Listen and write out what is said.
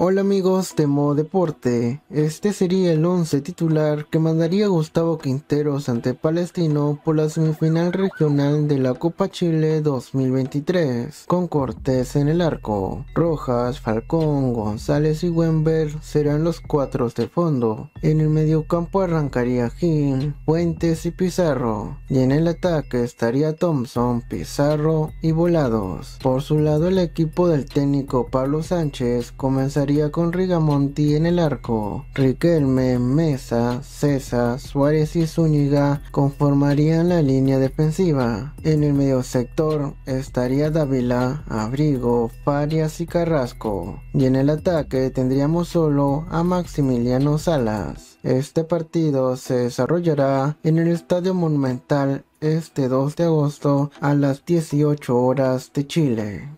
Hola amigos de Modo Deporte, este sería el 11 titular que mandaría Gustavo Quinteros ante Palestino por la semifinal regional de la Copa Chile 2023, con Cortés en el arco. Rojas, Falcón, González y Wember serán los cuatro de fondo. En el mediocampo arrancaría Gil, Puentes y Pizarro, y en el ataque estaría Thompson, Pizarro y Volados. Por su lado el equipo del técnico Pablo Sánchez comenzaría con Rigamonti en el arco. Riquelme, Mesa, César, Suárez y Zúñiga conformarían la línea defensiva. En el medio sector estaría Dávila, Abrigo, Farias y Carrasco. Y en el ataque tendríamos solo a Maximiliano Salas. Este partido se desarrollará en el Estadio Monumental este 2 de agosto a las 18 horas de Chile.